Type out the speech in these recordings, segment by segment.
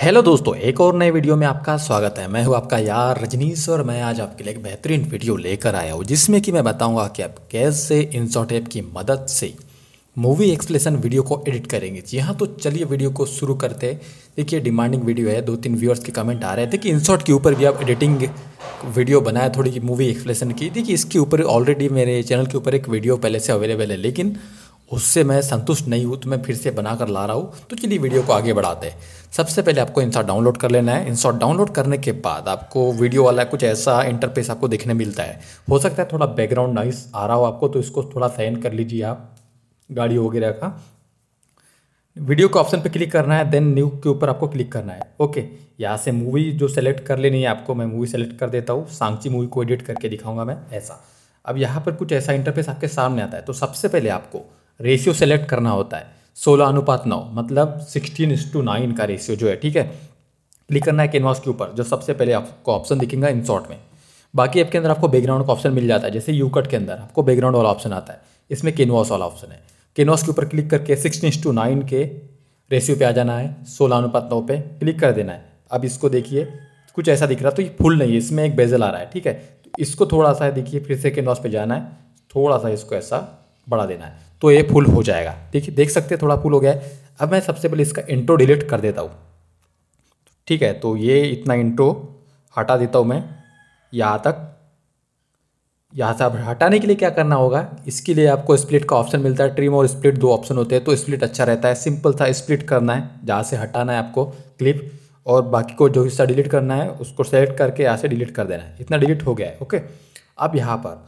hello दोस्तों एक और नए वीडियो में आपका स्वागत है मैं हूं आपका यार रजनीश और मैं आज आपके लिए एक बेहतरीन वीडियो लेकर आया हूं जिसमें कि मैं बताऊंगा कि आप कैसे इंसॉट ऐप की मदद से मूवी एक्सप्लेसन वीडियो को एडिट करेंगे जी हाँ तो चलिए वीडियो को शुरू करते हैं देखिए डिमांडिंग वीडियो है दो तीन व्यूअर्स के कमेंट आ रहे थे कि इंसॉट के ऊपर भी आप एडिटिंग वीडियो बनाया थोड़ी मूवी एक्सप्लेसन की देखिए इसके ऊपर ऑलरेडी मेरे चैनल के ऊपर एक वीडियो पहले से अवेलेबल है लेकिन उससे मैं संतुष्ट नहीं हूँ तो मैं फिर से बना कर ला रहा हूँ तो चलिए वीडियो को आगे बढ़ाते हैं सबसे पहले आपको इंसॉट डाउनलोड कर लेना है इंसॉट डाउनलोड करने के बाद आपको वीडियो वाला कुछ ऐसा इंटरफेस आपको देखने मिलता है हो सकता है थोड़ा बैकग्राउंड नॉइस आ रहा हो आपको तो इसको थोड़ा सहन कर लीजिए आप गाड़ी वगैरह का वीडियो के ऑप्शन पर क्लिक करना है देन न्यू के ऊपर आपको क्लिक करना है ओके यहाँ से मूवी जो सेलेक्ट कर लेनी है आपको मैं मूवी सेलेक्ट कर देता हूँ सांची मूवी को एडिट करके दिखाऊंगा मैं ऐसा अब यहाँ पर कुछ ऐसा इंटरफेस आपके सामने आता है तो सबसे पहले आपको रेशियो सेलेक्ट करना होता है सोलह अनुपात नौ मतलब सिक्सटीन इस टू नाइन का रेशियो जो है ठीक है क्लिक करना है कैनवास के ऊपर जो सबसे पहले आपको ऑप्शन दिखेगा इन शॉर्ट में बाकी ऐप के अंदर आपको बैकग्राउंड का ऑप्शन मिल जाता है जैसे यू कट के अंदर आपको बैकग्राउंड वाला ऑप्शन आता है इसमें कैनवास वाला ऑप्शन है कैनवास के ऊपर क्लिक करके सिक्सटीन टू नाइन के रेशियो पे आ जाना है सोलह अनुपात नौ पे क्लिक कर देना है अब इसको देखिए कुछ ऐसा दिख रहा है तो ये फुल नहीं है इसमें एक बेजल आ रहा है ठीक है तो इसको थोड़ा सा देखिए फिर से कैनवास पे जाना है थोड़ा सा इसको ऐसा बढ़ा देना है तो ये फुल हो जाएगा देखिए देख सकते हैं थोड़ा फुल हो गया है अब मैं सबसे पहले इसका इंट्रो डिलीट कर देता हूँ ठीक है तो ये इतना इंट्रो हटा देता हूँ मैं यहाँ तक यहाँ से अब हटाने के लिए क्या करना होगा इसके लिए आपको स्प्लिट का ऑप्शन मिलता है ट्रिम और स्प्लिट दो ऑप्शन होते हैं तो स्प्लिट अच्छा रहता है सिंपल था स्प्लिट करना है जहाँ से हटाना है आपको क्लिप और बाकी को जो हिस्सा डिलीट करना है उसको सेलेक्ट करके यहाँ से डिलीट कर देना है इतना डिलीट हो गया है ओके अब यहाँ पर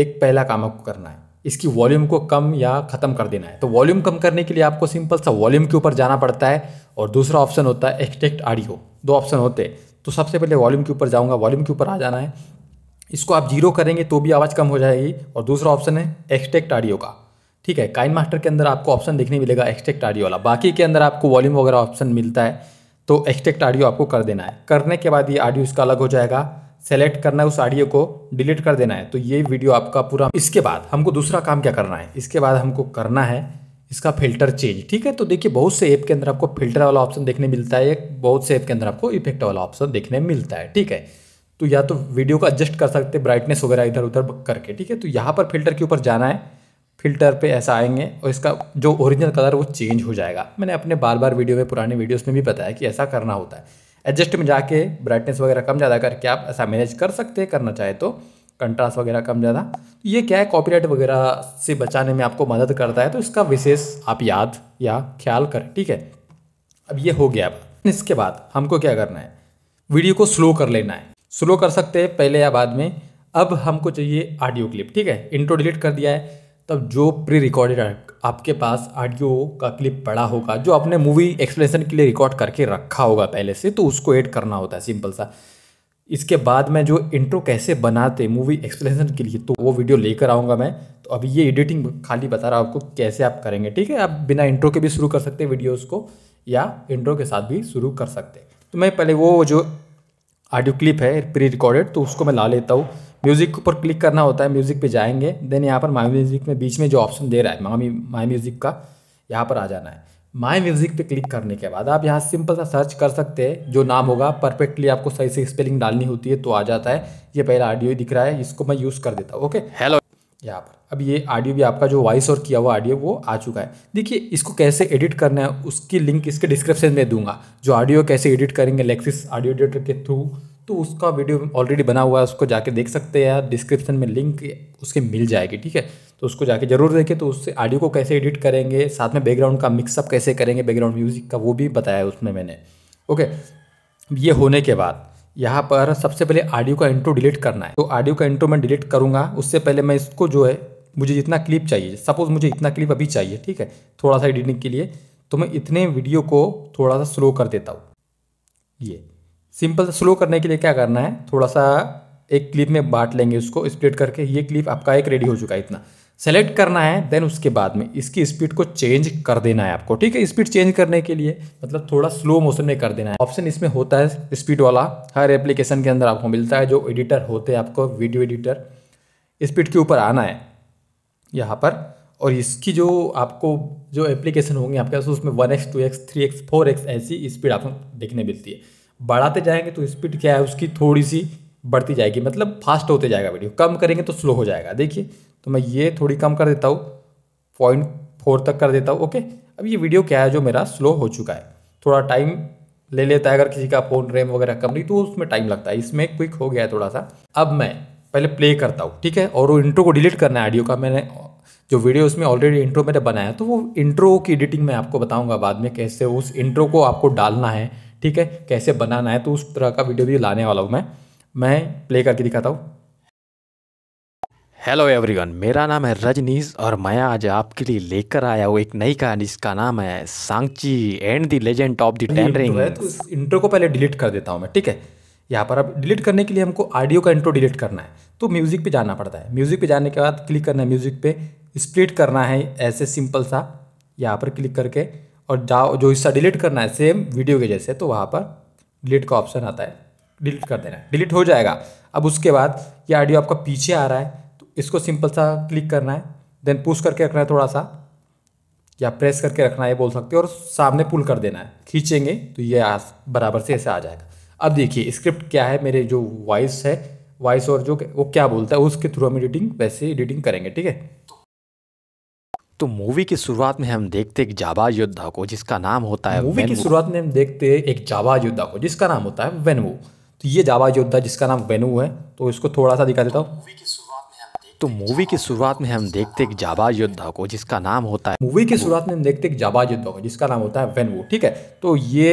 एक पहला काम आपको करना है इसकी वॉल्यूम को कम या ख़त्म कर देना है तो वॉल्यूम कम करने के लिए आपको सिंपल सा वॉल्यूम के ऊपर जाना पड़ता है और दूसरा ऑप्शन होता है एक्सटेक्ट आडियो दो ऑप्शन होते हैं तो सबसे पहले वॉल्यूम के ऊपर जाऊँगा वॉल्यूम के ऊपर आ जाना है इसको आप जीरो करेंगे तो भी आवाज़ कम हो जाएगी और दूसरा ऑप्शन है एक्सटेक्ट आडियो का ठीक है काइन मास्टर के अंदर आपको ऑप्शन देखने मिलेगा एक्सटेक्ट आडियो वाला बाकी के अंदर आपको वॉल्यूम वगैरह ऑप्शन मिलता है तो एक्सटेक्ट आडियो आपको कर देना है करने के बाद ये आडियो इसका अलग हो जाएगा सेलेक्ट करना है उस ऑडियो को डिलीट कर देना है तो ये वीडियो आपका पूरा इसके बाद हमको दूसरा काम क्या करना है इसके बाद हमको करना है इसका फिल्टर चेंज ठीक है तो देखिए बहुत से ऐप के अंदर आपको फिल्टर वाला ऑप्शन देखने मिलता है बहुत से ऐप के अंदर आपको इफेक्ट वाला ऑप्शन देखने मिलता है ठीक है तो या तो वीडियो को एडजस्ट कर सकते ब्राइटनेस वगैरह इधर उधर करके ठीक है तो यहाँ पर फिल्टर के ऊपर जाना है फिल्टर पे ऐसा आएंगे और इसका जो ओरिजिनल कलर वो चेंज हो जाएगा मैंने अपने बार बार वीडियो में पुराने वीडियोस में भी बताया कि ऐसा करना होता है एडजस्ट में जाके ब्राइटनेस वगैरह कम ज़्यादा करके आप ऐसा मैनेज कर सकते हैं करना चाहे तो कंट्रास्ट वगैरह कम ज़्यादा तो ये क्या है कॉपीराइट वगैरह से बचाने में आपको मदद करता है तो इसका विशेष आप याद या ख्याल करें ठीक है अब ये हो गया अब इसके बाद हमको क्या करना है वीडियो को स्लो कर लेना है स्लो कर सकते हैं पहले या बाद में अब हमको चाहिए ऑडियो क्लिप ठीक है इंट्रो डिलीट कर दिया है तब जो प्री रिकॉर्डेड आपके पास ऑडियो का क्लिप पड़ा होगा जो आपने मूवी एक्सप्लेनेशन के लिए रिकॉर्ड करके रखा होगा पहले से तो उसको ऐड करना होता है सिंपल सा इसके बाद मैं जो इंट्रो कैसे बनाते मूवी एक्सप्लेनेशन के लिए तो वो वीडियो लेकर आऊँगा मैं तो अभी ये एडिटिंग खाली बता रहा हूँ आपको कैसे आप करेंगे ठीक है आप बिना इंट्रो के भी शुरू कर सकते हैं वीडियोज़ को या इंट्रो के साथ भी शुरू कर सकते हैं तो मैं पहले वो जो ऑडियो क्लिप है प्री रिकॉर्डेड तो उसको मैं ला लेता हूँ म्यूज़िक पर ऊपर क्लिक करना होता है म्यूज़िक पे जाएंगे देन यहाँ पर माई म्यूज़िक में बीच में जो ऑप्शन दे रहा है मामी माई म्यूज़िक का यहाँ पर आ जाना है माई म्यूज़िक पे क्लिक करने के बाद आप यहाँ सिंपल सा सर्च कर सकते हैं जो नाम होगा परफेक्टली आपको सही से स्पेलिंग डालनी होती है तो आ जाता है ये पहला ऑडियो ही दिख रहा है इसको मैं यूज़ कर देता हूँ ओके हेलो यहाँ पर अब ये ऑडियो भी आपका जो वॉइस और किया हुआ ऑडियो वो आ चुका है देखिए इसको कैसे एडिट करना है उसकी लिंक इसके डिस्क्रिप्शन में दूंगा जो ऑडियो कैसे एडिट करेंगे लेक्सिस ऑडियो एडिटर के थ्रू तो उसका वीडियो ऑलरेडी बना हुआ है उसको जाके देख सकते हैं डिस्क्रिप्शन में लिंक उसके मिल जाएगी ठीक है तो उसको जाके जरूर देखें तो उससे ऑडियो को कैसे एडिट करेंगे साथ में बैकग्राउंड का मिक्सअप कैसे करेंगे बैकग्राउंड म्यूज़िक का वो भी बताया है उसमें मैंने ओके ये होने के बाद यहाँ पर सबसे पहले ऑडियो का इंट्रो डिलीट करना है तो ऑडियो का इंट्रो मैं डिलीट करूँगा उससे पहले मैं इसको जो है मुझे जितना क्लिप चाहिए सपोज़ मुझे इतना क्लिप अभी चाहिए ठीक है थोड़ा सा एडिटिंग के लिए तो मैं इतने वीडियो को थोड़ा सा स्लो कर देता हूँ ये सिंपल स्लो करने के लिए क्या करना है थोड़ा सा एक क्लिप में बांट लेंगे उसको स्प्लिट करके ये क्लिप आपका एक रेडी हो चुका है इतना सेलेक्ट करना है देन उसके बाद में इसकी स्पीड को चेंज कर देना है आपको ठीक है स्पीड चेंज करने के लिए मतलब थोड़ा स्लो मोशन में कर देना है ऑप्शन इसमें होता है स्पीड वाला हर एप्लीकेशन के अंदर आपको मिलता है जो एडिटर होते हैं आपको वीडियो एडिटर स्पीड के ऊपर आना है यहाँ पर और इसकी जो आपको जो एप्लीकेशन होंगे आपके पास उसमें one x two x three x four x ऐसी स्पीड आपको देखने मिलती है बढ़ाते जाएंगे तो स्पीड क्या है उसकी थोड़ी सी बढ़ती जाएगी मतलब फास्ट होते जाएगा वीडियो कम करेंगे तो स्लो हो जाएगा देखिए तो मैं ये थोड़ी कम कर देता हूँ पॉइंट फोर तक कर देता हूँ ओके अब ये वीडियो क्या है जो मेरा स्लो हो चुका है थोड़ा टाइम ले लेता है अगर किसी का फ़ोन रैम वगैरह कम नहीं तो उसमें टाइम लगता है इसमें क्विक हो गया है थोड़ा सा अब मैं पहले प्ले करता हूँ ठीक है और वो इंट्रो को डिलीट करना है ऑडियो का मैंने जो वीडियो उसमें ऑलरेडी इंट्रो मैंने बनाया तो वो इंट्रो की एडिटिंग मैं आपको बताऊंगा बाद में कैसे उस इंट्रो को आपको डालना है ठीक है कैसे बनाना है तो उस तरह का वीडियो भी लाने वाला हूँ मैं मैं प्ले करके दिखाता हूँ हेलो एवरीवन मेरा नाम है रजनीश और मैं आज आपके लिए लेकर आया हूँ एक नई कहानी जिसका नाम है Shang Chi and the legend of the ten ring है तो इस इंट्रो को पहले डिलीट कर देता हूँ मैं ठीक है यहाँ पर अब डिलीट करने के लिए हमको ऑडियो का इंट्रो डिलीट करना है तो म्यूज़िक पे जाना पड़ता है म्यूज़िक पे जाने के बाद क्लिक करना है म्यूज़िक पे स्प्लिट करना है ऐसे सिंपल सा यहाँ पर क्लिक करके और जाओ जो हिस्सा डिलीट करना है सेम वीडियो के जैसे तो वहाँ पर डिलीट का ऑप्शन आता है डिलीट कर देना है डिलीट हो जाएगा अब उसके बाद ये ऑडियो आपका पीछे आ रहा है तो इसको सिंपल सा क्लिक करना है देन पुश करके रखना है थोड़ा सा या प्रेस करके रखना है बोल सकते हो और सामने पुल कर देना है खींचेंगे तो ये आस बराबर से ऐसे आ जाएगा अब देखिए स्क्रिप्ट क्या है मेरे जो वॉइस है वॉइस और जो वो क्या बोलता है उसके थ्रू हम एडिटिंग वैसे एडिटिंग करेंगे ठीक है तो मूवी की शुरुआत में हम देखते एक जाबाज योद्धा को जिसका नाम होता है मूवी की शुरुआत में हम देखते हैं एक जाबाज योद्धा को जिसका नाम होता है वेनवू तो ये जाबाज योद्धा जिसका नाम वेनवू है तो इसको थोड़ा सा दिखा देता हूँ तो मूवी की शुरुआत में हम देखते तो एक जाबाज योद्धा को जिसका नाम होता है मूवी की शुरुआत में हम देखते एक जाबाज योद्धा को जिसका नाम होता है वेनवू ठीक है तो ये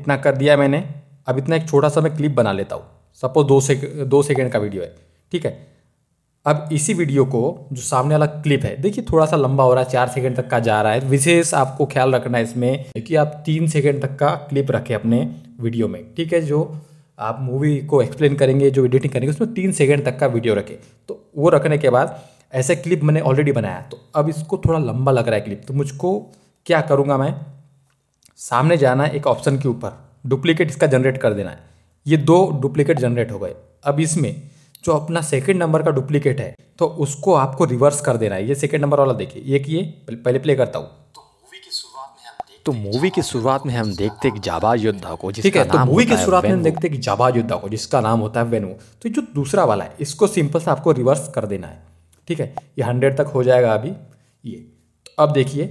इतना कर दिया मैंने अब इतना एक छोटा सा मैं क्लिप बना लेता हूँ सपोज दो सेक दो सेकेंड का वीडियो है ठीक है अब इसी वीडियो को जो सामने वाला क्लिप है देखिए थोड़ा सा लंबा हो रहा है चार सेकंड तक का जा रहा है विशेष आपको ख्याल रखना है इसमें कि आप तीन सेकंड तक का क्लिप रखें अपने वीडियो में ठीक है जो आप मूवी को एक्सप्लेन करेंगे जो एडिटिंग करेंगे उसमें तीन सेकेंड तक का वीडियो रखें तो वो रखने के बाद ऐसे क्लिप मैंने ऑलरेडी बनाया तो अब इसको थोड़ा लंबा लग रहा है क्लिप तो मुझको क्या करूँगा मैं सामने जाना एक ऑप्शन के ऊपर डुप्लीकेट इसका जनरेट कर देना है ये दो डुप्लीकेट जनरेट हो गए अब इसमें जो अपना सेकंड नंबर का डुप्लीकेट है तो उसको आपको रिवर्स कर देना है ये सेकेंड नंबर वाला देखिए ये किए पहले प्ले करता हूँ तो मूवी की शुरुआत में हम देखते तो हैं जाबाज योद्धा को ठीक है तो मूवी की शुरुआत में हम देखते हैं जाबाज तो योद्धा को जिसका नाम होता है वेनू तो जो दूसरा वाला है इसको सिंपल से आपको रिवर्स कर देना है ठीक है ये हंड्रेड तक हो जाएगा अभी ये तो अब देखिए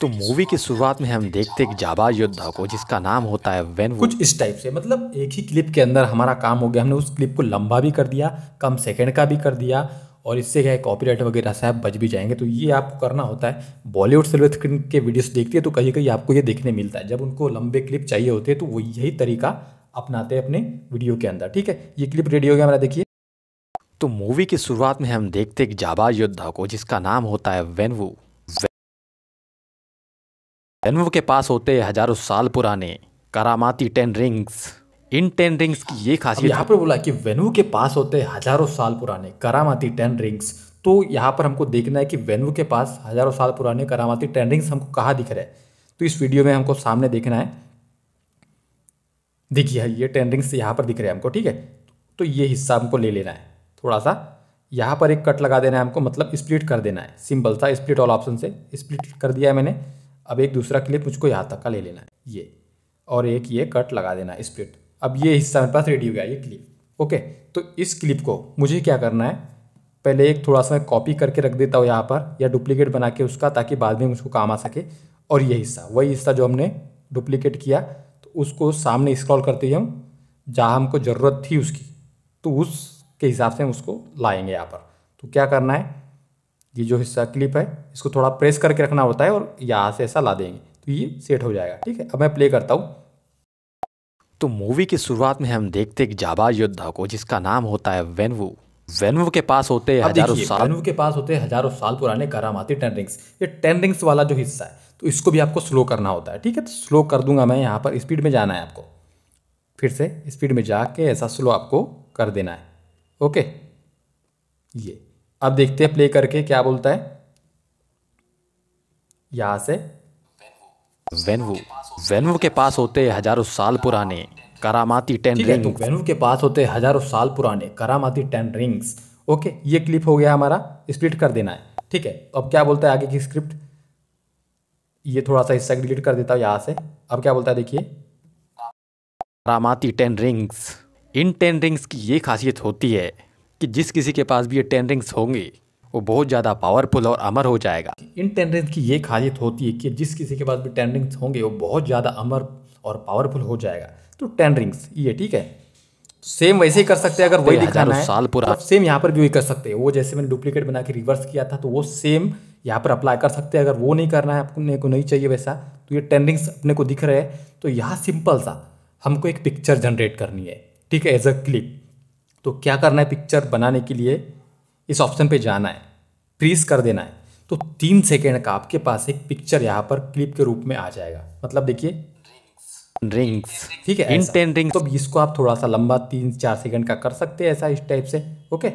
तो मूवी की शुरुआत में हम देखते एक जाबाज योद्धा को जिसका नाम होता है वेन कुछ इस टाइप से मतलब एक ही क्लिप के अंदर हमारा काम हो गया हमने उस क्लिप को लंबा भी कर दिया कम सेकंड का भी कर दिया और इससे क्या है कॉपीराइट वगैरह साहब बच भी जाएंगे तो ये आपको करना होता है बॉलीवुड सिल्वर स्क्रीन के वीडियोस देखती है तो कहीं कहीं आपको ये देखने मिलता है जब उनको लंबे क्लिप चाहिए होते हैं तो वो यही तरीका अपनाते हैं अपने वीडियो के अंदर ठीक है ये क्लिप रेडी हो गया हमारा देखिए तो मूवी की शुरुआत में हम देखते एक जाबाज योद्धा को जिसका नाम होता है वेनवू तन्व के पास होते हजारों साल पुराने करामाती टेन रिंग्स इन टेन रिंग्स की ये खासियत यहाँ पर बोला कि वेन्यू के पास होते हजारों साल पुराने करामाती टेन रिंग्स तो यहाँ पर हमको देखना है कि वेन्यू के पास हजारों साल पुराने करामाती टेन रिंग्स हमको कहाँ दिख रहे हैं तो इस वीडियो में हमको सामने देखना है देखिए ये टेन रिंग्स यहाँ पर दिख रहे हैं हमको ठीक है तो ये हिस्सा हमको ले लेना है थोड़ा सा यहाँ पर एक कट लगा देना है हमको मतलब स्प्लिट कर देना है सिंपल सा स्प्लिट ऑल ऑप्शन से स्प्लिट कर दिया है मैंने अब एक दूसरा क्लिप मुझको यहाँ तक का ले लेना है ये और एक ये कट लगा देना है स्प्लिट अब ये हिस्सा मेरे पास रेडी हो गया ये क्लिप ओके तो इस क्लिप को मुझे क्या करना है पहले एक थोड़ा सा मैं कॉपी करके रख देता हूँ यहाँ पर या डुप्लीकेट बना के उसका ताकि बाद में मुझको काम आ सके और ये हिस्सा वही हिस्सा जो हमने डुप्लीकेट किया तो उसको सामने स्क्रॉल करते ही हम जहाँ हमको ज़रूरत थी उसकी तो उसके हिसाब से हम उसको लाएंगे यहाँ पर तो क्या करना है ये जो हिस्सा क्लिप है इसको थोड़ा प्रेस करके रखना होता है और यहाँ से ऐसा ला देंगे तो ये सेट हो जाएगा ठीक है अब मैं प्ले करता हूँ तो मूवी की शुरुआत में हम देखते हैं जाबा योद्धा को जिसका नाम होता है वेनवू वेनवू के पास होते हैं हजारों साल वेनवू के पास होते हैं हजारों साल पुराने करामाती टेन रिंग्स ये टेन रिंग्स वाला जो हिस्सा है तो इसको भी आपको स्लो करना होता है ठीक है तो स्लो कर दूंगा मैं यहाँ पर स्पीड में जाना है आपको फिर से स्पीड में जाके ऐसा स्लो आपको कर देना है ओके ये अब देखते हैं प्ले करके क्या बोलता है यहां से वेनवू वेनवू के पास होते हजारों साल पुराने करामाती टेन रिंग वेनवू के पास होते हजारों साल पुराने करामाती टेन रिंग्स ओके ये क्लिप हो गया हमारा स्प्लिट कर देना है ठीक है अब क्या बोलता है आगे की स्क्रिप्ट ये थोड़ा सा हिस्सा डिलीट कर देता हूँ यहाँ से अब क्या बोलता है देखिए करामाती टेन रिंग्स इन टेन रिंग्स की ये खासियत होती है कि जिस किसी के पास भी ये टेन रिंग्स होंगे वो बहुत ज़्यादा पावरफुल और अमर हो जाएगा इन टेन रिंग्स की ये खासियत होती है कि जिस किसी के पास भी टेन रिंग्स होंगे वो बहुत ज़्यादा अमर और पावरफुल हो जाएगा तो टेन रिंग्स ये ठीक है सेम वैसे ही कर सकते हैं अगर वही दिखाना है साल पूरा तो सेम यहाँ पर भी वही कर सकते हैं वो जैसे मैंने डुप्लीकेट बना के रिवर्स किया था तो वो सेम यहाँ पर अप्लाई कर सकते हैं अगर वो नहीं करना है अपने को नहीं चाहिए वैसा तो ये टेन रिंग्स अपने को दिख रहे हैं तो यहाँ सिंपल सा हमको एक पिक्चर जनरेट करनी है ठीक है एज अ क्लिप तो क्या करना है पिक्चर बनाने के लिए इस ऑप्शन पे जाना है फ्रीज कर देना है तो तीन सेकेंड का आपके पास एक पिक्चर यहाँ पर क्लिप के रूप में आ जाएगा मतलब देखिए रिंग्स ठीक है इन टेन रिंग्स तो इसको आप थोड़ा सा लंबा तीन चार सेकंड का कर सकते हैं ऐसा इस टाइप से ओके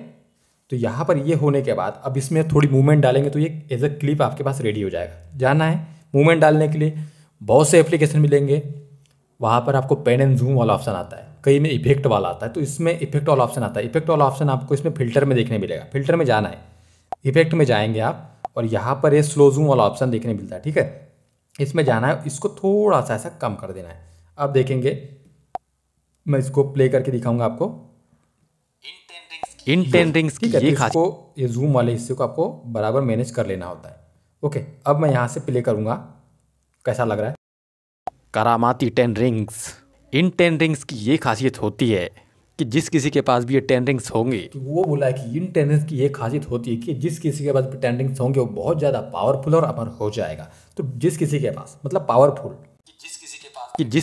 तो यहाँ पर ये होने के बाद अब इसमें थोड़ी मूवमेंट डालेंगे तो ये एज अ क्लिप आपके पास रेडी हो जाएगा जाना है मूवमेंट डालने के लिए बहुत से एप्लीकेशन मिलेंगे वहाँ पर आपको पेन एंड जूम वाला ऑप्शन आता है कई में इफेक्ट वाला आता है तो इसमें इफेक्ट वाला ऑप्शन आता है इफेक्ट वाला ऑप्शन आपको इसमें फिल्टर में देखने मिलेगा फिल्टर में जाना है इफेक्ट में जाएंगे आप और यहाँ पर ये स्लो जूम वाला ऑप्शन देखने मिलता है ठीक है इसमें जाना है इसको थोड़ा सा ऐसा कम कर देना है अब देखेंगे मैं इसको प्ले करके दिखाऊंगा आपको इन टेन रिंग्स की ये तो इसको ये जूम वाले हिस्से को आपको बराबर मैनेज कर लेना होता है ओके अब मैं यहाँ से प्ले करूँगा कैसा लग रहा है करामाती टेन रिंग्स इन टेन रिंग्स की ये खासियत होती है कि जिस किसी के पास भी ये टेन रिंग्स होंगे वो बोला है कि इन टेन रिंग्स की ये खासियत होती है कि जिस किसी के पास भी टेन रिंग्स होंगे वो बहुत ज़्यादा पावरफुल और अमर हो जाएगा तो जिस किसी के पास मतलब पावरफुल कि जिस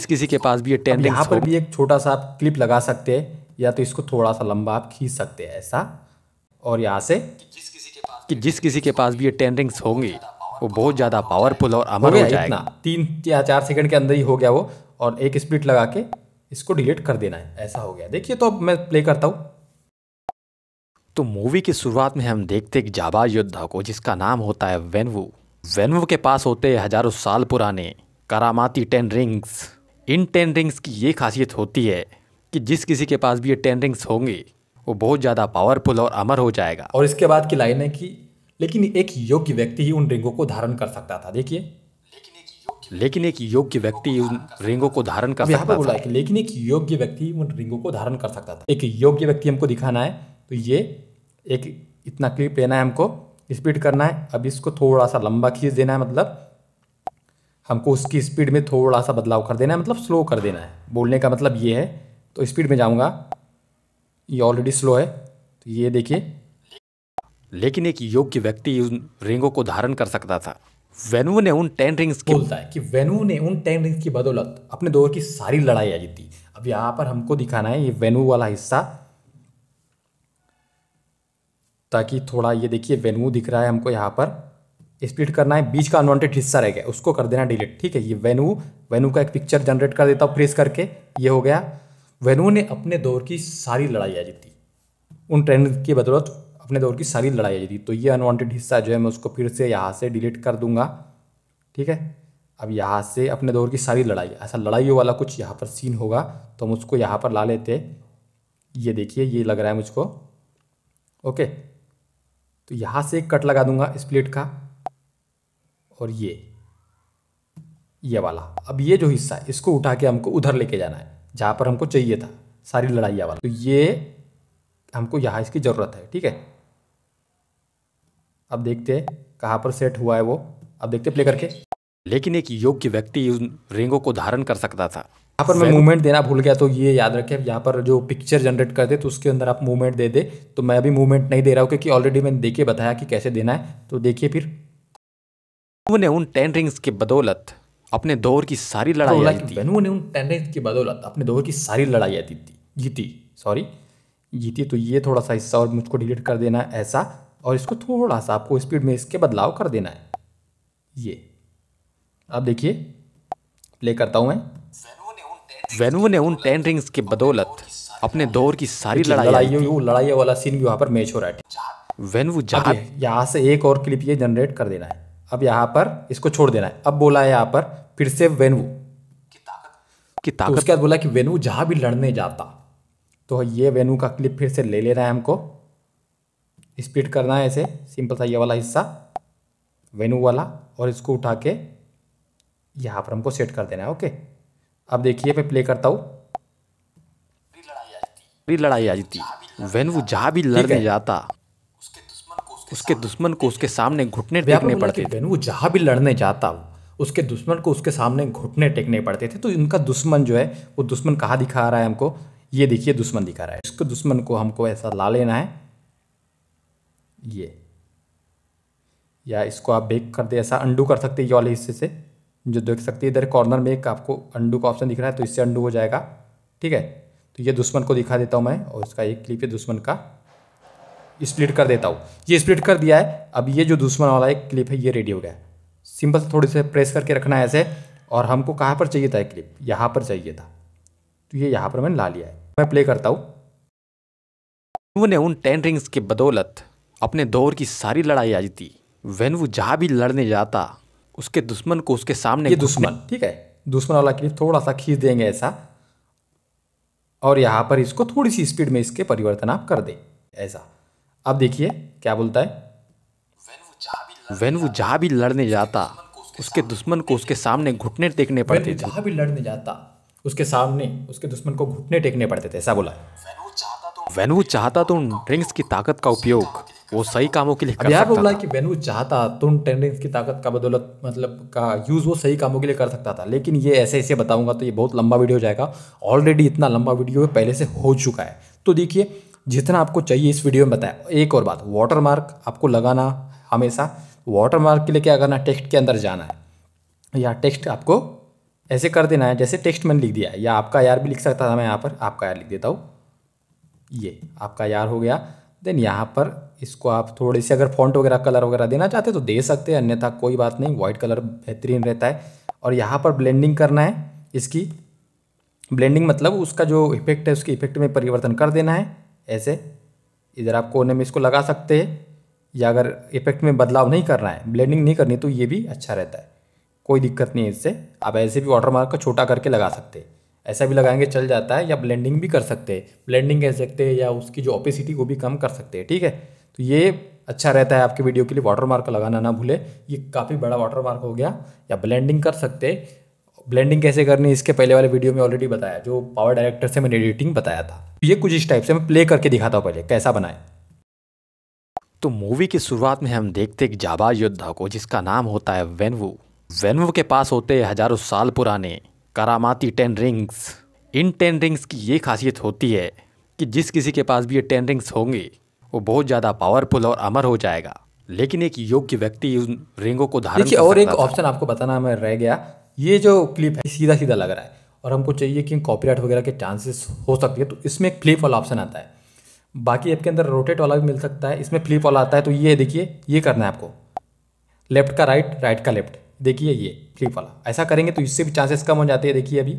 किसी के पास भी ये टेन रिंग्स यहाँ पर भी एक छोटा सा आप क्लिप लगा सकते हैं या तो इसको थोड़ा सा लंबा आप खींच सकते हैं ऐसा और यहाँ से कि जिस किसी के पास भी ये टेन रिंग्स होंगे वो बहुत ज़्यादा पावरफुल और अमर हो जाएगा तीन या चार सेकंड के अंदर ही हो गया वो और एक स्प्लिट लगा के इसको डिलीट कर देना है ऐसा हो गया देखिए तो अब मैं प्ले करता हूँ तो मूवी की शुरुआत में हम देखते हैं जाबाज योद्धा को जिसका नाम होता है वेनवू वेनवू के पास होते हजारों साल पुराने करामाती टेन रिंग्स इन टेन रिंग्स की ये खासियत होती है कि जिस किसी के पास भी ये टेन रिंग्स होंगे वो बहुत ज़्यादा पावरफुल और अमर हो जाएगा और इसके बाद की लाइन है कि लेकिन एक योग्य व्यक्ति ही उन रिंगों को धारण कर सकता था देखिए लेकिन एक योग्य व्यक्ति उन रिंगों को धारण कर सकता था लेकिन एक योग्य व्यक्ति उन रिंगों को धारण कर सकता था एक योग्य व्यक्ति हमको दिखाना है तो ये एक इतना क्लिप लेना है हमको स्पीड करना है अब इसको थोड़ा सा लंबा खींच देना है मतलब हमको उसकी स्पीड में थोड़ा सा बदलाव कर देना है मतलब स्लो कर देना है बोलने का मतलब ये है तो स्पीड में जाऊंगा ये ऑलरेडी स्लो है तो ये देखिए लेकिन एक योग्य व्यक्ति उन रिंगों को धारण कर सकता था वेनू ने उन टेन रिंग्स की बोलता है कि वेनू ने उन टेन रिंग्स की बदौलत अपने दौर की सारी लड़ाइयाँ जीती अब यहां पर हमको दिखाना है ये वेनू वाला हिस्सा ताकि थोड़ा ये देखिए वेनू दिख रहा है हमको यहां पर स्प्लिट करना है बीच का अनवांटेड हिस्सा रह गया उसको कर देना डिलीट ठीक है ये वेनू वेनू का एक पिक्चर जनरेट कर देता हूँ प्रेस करके ये हो गया वेनू ने अपने दौर की सारी लड़ाइयाँ जीती उन ट्रेन की बदौलत अपने दौर की सारी लड़ाई थी तो ये अनवांटेड हिस्सा जो है मैं उसको फिर से यहाँ से डिलीट कर दूंगा ठीक है अब यहाँ से अपने दौर की सारी लड़ाई ऐसा लड़ाइयों वाला कुछ यहाँ पर सीन होगा तो हम उसको यहाँ पर ला लेते ये देखिए ये लग रहा है मुझको ओके तो यहाँ से एक कट लगा दूंगा स्प्लिट का और ये ये वाला अब ये जो हिस्सा है इसको उठा के हमको उधर लेके जाना है जहाँ पर हमको चाहिए था सारी लड़ाइया वाला तो ये हमको यहाँ इसकी ज़रूरत है ठीक है अब देखते हैं कहाँ पर सेट हुआ है वो अब देखते प्ले करके लेकिन एक योग्य व्यक्ति उन रिंगों को धारण कर सकता था यहाँ पर मैं मूवमेंट देना भूल गया तो ये याद रखें यहाँ पर जो पिक्चर जनरेट कर दे तो उसके अंदर आप मूवमेंट दे दे तो मैं अभी मूवमेंट नहीं दे रहा हूँ क्योंकि ऑलरेडी मैंने देखिए बताया कि कैसे देना है तो देखिए फिर उन्होंने उन टेन रिंग्स की बदौलत अपने दौर की सारी लड़ाई जीती ने उन टेन रिंग्स की बदौलत अपने दौर की सारी लड़ाई जीती जीती सॉरी जीती तो ये थोड़ा सा हिस्सा और मुझको डिलीट कर देना ऐसा और इसको थोड़ा सा आपको स्पीड में इसके बदलाव कर देना है ये अब देखिए प्ले करता हूं मैं वेनु ने उन टेन रिंग्स की बदौलत अपने दौर की सारी लड़ाइयों लड़ाई वाला सीन भी वहां पर मैच हो रहा है वेनू जहाँ यहाँ से एक और क्लिप ये जनरेट कर देना है अब यहाँ पर इसको छोड़ देना है अब बोला है यहाँ पर फिर से वेनू की तो ताकत तो उसके बाद बोला कि वेनु जहाँ भी लड़ने जाता तो ये वेनु का क्लिप फिर से ले लेना है हमको स्पीड करना है ऐसे सिंपल सा ये वाला हिस्सा वेनू वाला और इसको उठा के यहाँ पर हमको सेट कर देना है ओके अब देखिए मैं प्ले करता हूँ लड़ाई आ जाती वेनू जहाँ भी लड़ने जाता उसके दुश्मन को उसके सामने घुटने टेकने पड़ते थे वो जहाँ भी लड़ने जाता वो उसके दुश्मन को उसके सामने घुटने टेकने पड़ते थे तो इनका दुश्मन जो है वो दुश्मन कहाँ दिखा रहा है हमको ये देखिए दुश्मन दिखा रहा है इसके दुश्मन को हमको ऐसा ला लेना है ये या इसको आप बेक करते ऐसा अंडू कर सकते हैं ये वाले हिस्से से जो देख सकते हैं इधर कॉर्नर में एक आपको अंडू का ऑप्शन दिख रहा है तो इससे अंडू हो जाएगा ठीक है तो ये दुश्मन को दिखा देता हूँ मैं और इसका एक क्लिप है दुश्मन का स्प्लिट कर देता हूँ ये स्प्लिट कर दिया है अब ये जो दुश्मन वाला एक क्लिप है ये रेडी हो गया सिंपल थोड़ी से प्रेस करके रखना है ऐसे और हमको कहाँ पर चाहिए था एक क्लिप यहाँ पर चाहिए था तो ये यहाँ पर मैंने ला लिया है मैं प्ले करता हूँ उन्होंने उन टेन रिंग्स की बदौलत अपने दौर की सारी लड़ाई आ जीती वैन वो जहाँ भी लड़ने जाता उसके दुश्मन को उसके सामने ये दुश्मन ठीक है दुश्मन वाला क्लिप थोड़ा सा खींच देंगे ऐसा और यहाँ पर इसको थोड़ी सी स्पीड में इसके परिवर्तन आप कर दें ऐसा अब देखिए क्या बोलता है वैन वो जहाँ भी लड़ने जाता उसके दुश्मन को उसके सामने घुटने टेकने पड़ते थे जहाँ भी लड़ने जाता उसके सामने उसके दुश्मन को घुटने टेकने पड़ते थे ऐसा बोला वैन तो वो चाहता तो उन ड्रिंक्स की ताकत का उपयोग वो सही कामों के लिए कर सकता बोला कि बेनू चाहता तुम टेंडेंस की ताकत का बदौलत मतलब का यूज़ वो सही कामों के लिए कर सकता था लेकिन ये ऐसे ऐसे बताऊंगा तो ये बहुत लंबा वीडियो जाएगा ऑलरेडी इतना लंबा वीडियो पहले से हो चुका है तो देखिए जितना आपको चाहिए इस वीडियो में बताया एक और बात वाटर मार्क आपको लगाना हमेशा वाटर मार्क के लिए क्या करना टेक्स्ट के अंदर जाना है या टेक्स्ट आपको ऐसे कर देना है जैसे टेक्स्ट मैंने लिख दिया है या आपका यार भी लिख सकता था मैं यहाँ पर आपका यार लिख देता हूँ ये आपका यार हो गया देन यहाँ पर इसको आप थोड़े से अगर फॉन्ट वगैरह कलर वगैरह देना चाहते तो दे सकते हैं अन्यथा कोई बात नहीं व्हाइट कलर बेहतरीन रहता है और यहाँ पर ब्लेंडिंग करना है इसकी ब्लेंडिंग मतलब उसका जो इफेक्ट है उसके इफेक्ट में परिवर्तन कर देना है ऐसे इधर आप कोने में इसको लगा सकते हैं या अगर इफेक्ट में बदलाव नहीं करना है ब्लेंडिंग नहीं करनी तो ये भी अच्छा रहता है कोई दिक्कत नहीं है इससे आप ऐसे भी वाटर मार्क को छोटा करके लगा सकते हैं ऐसा भी लगाएंगे चल जाता है या ब्लेंडिंग भी कर सकते हैं ब्लेंडिंग कह सकते हैं या उसकी जो ओपेसिटी वो भी कम कर सकते हैं ठीक है तो ये अच्छा रहता है आपके वीडियो के लिए वाटर मार्क लगाना ना भूले ये काफ़ी बड़ा वाटर मार्क हो गया या ब्लेंडिंग कर सकते ब्लेंडिंग कैसे करनी इसके पहले वाले वीडियो में ऑलरेडी बताया जो पावर डायरेक्टर से मैंने एडिटिंग बताया था तो ये कुछ इस टाइप से मैं प्ले करके दिखाता हूँ पहले कैसा बनाए तो मूवी की शुरुआत में हम देखते एक जाबा योद्धा को जिसका नाम होता है वेनवू वेनवू के पास होते हजारों साल पुराने करामाती टेन रिंग्स इन टेन रिंग्स की ये खासियत होती है कि जिस किसी के पास भी ये टेन रिंग्स होंगे वो बहुत ज़्यादा पावरफुल और अमर हो जाएगा लेकिन एक योग्य व्यक्ति उन रिंगों को धारण और एक ऑप्शन आपको बताना हमें रह गया ये जो क्लिप है सीधा सीधा लग रहा है और हमको चाहिए कि कॉपीराइट वगैरह के चांसेस हो सकते हैं तो इसमें एक फ्लिप वाला ऑप्शन आता है बाकी ऐप के अंदर रोटेट वाला भी मिल सकता है इसमें फ्लिप वाला आता है तो ये देखिए ये करना है आपको लेफ्ट का राइट राइट का लेफ्ट देखिए ये फ्लिप वाला ऐसा करेंगे तो इससे भी चांसेस कम हो जाते हैं देखिए अभी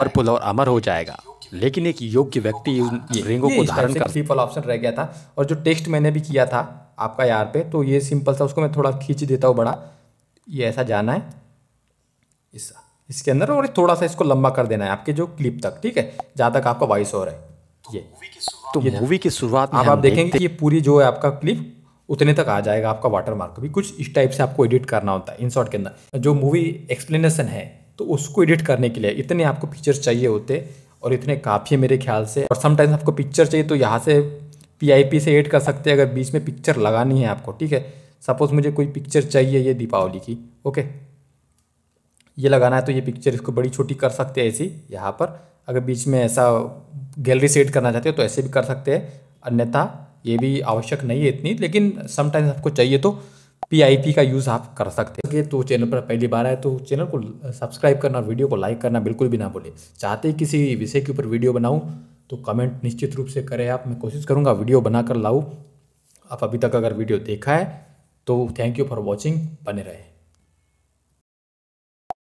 और पुल और अमर हो जाएगा लेकिन एक योग्य व्यक्ति रिंगों को धारण कर सिंपल ऑप्शन रह गया था और जो टेक्स्ट मैंने भी किया था आपका यार पे तो ये सिंपल सा उसको मैं थोड़ा खींच देता हूँ बड़ा ये ऐसा जाना है इस इसके अंदर और थोड़ा सा इसको लंबा कर देना है आपके जो क्लिप तक ठीक है जहाँ तक आपका वॉइस हो रहा है ये तो मूवी की शुरुआत आप आप देखेंगे ये पूरी जो है आपका क्लिप उतने तक आ जाएगा आपका वाटर मार्क भी कुछ इस टाइप से आपको एडिट करना होता है इन शॉर्ट के अंदर जो मूवी एक्सप्लेनेशन है तो उसको एडिट करने के लिए इतने आपको फीचर्स चाहिए होते और इतने काफ़ी है मेरे ख्याल से और समटाइम्स आपको पिक्चर चाहिए तो यहाँ से पी से एड कर सकते हैं अगर बीच में पिक्चर लगानी है आपको ठीक है सपोज़ मुझे कोई पिक्चर चाहिए ये दीपावली की ओके ये लगाना है तो ये पिक्चर इसको बड़ी छोटी कर सकते हैं ऐसी यहाँ पर अगर बीच में ऐसा गैलरी सेट करना चाहते हो तो ऐसे भी कर सकते हैं अन्यथा ये भी आवश्यक नहीं है इतनी लेकिन समटाइम्स आपको चाहिए तो पीआईपी का यूज़ आप कर सकते हैं तो चैनल पर पहली बार आए तो चैनल को सब्सक्राइब करना और वीडियो को लाइक करना बिल्कुल भी ना भूलें चाहते किसी विषय के ऊपर वीडियो बनाऊँ तो कमेंट निश्चित रूप से करें आप मैं कोशिश करूँगा वीडियो बनाकर लाऊँ आप अभी तक अगर वीडियो देखा है तो थैंक यू फॉर वॉचिंग बने रहे